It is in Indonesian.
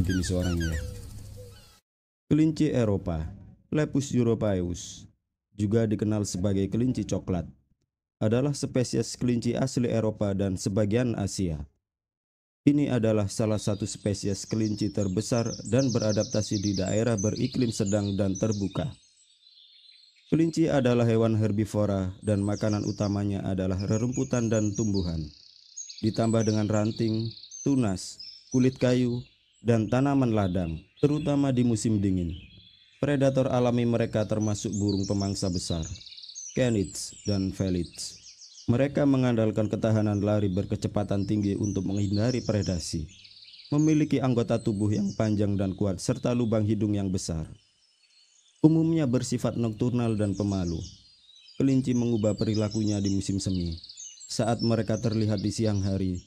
begini ya. Kelinci Eropa, Lepus europaeus, juga dikenal sebagai kelinci coklat, adalah spesies kelinci asli Eropa dan sebagian Asia. Ini adalah salah satu spesies kelinci terbesar dan beradaptasi di daerah beriklim sedang dan terbuka. Kelinci adalah hewan herbivora dan makanan utamanya adalah rerumputan dan tumbuhan. Ditambah dengan ranting, tunas, kulit kayu, dan tanaman ladang, terutama di musim dingin. Predator alami mereka termasuk burung pemangsa besar, canids dan felids. Mereka mengandalkan ketahanan lari berkecepatan tinggi untuk menghindari predasi. Memiliki anggota tubuh yang panjang dan kuat serta lubang hidung yang besar. Umumnya bersifat nokturnal dan pemalu. Kelinci mengubah perilakunya di musim semi. Saat mereka terlihat di siang hari,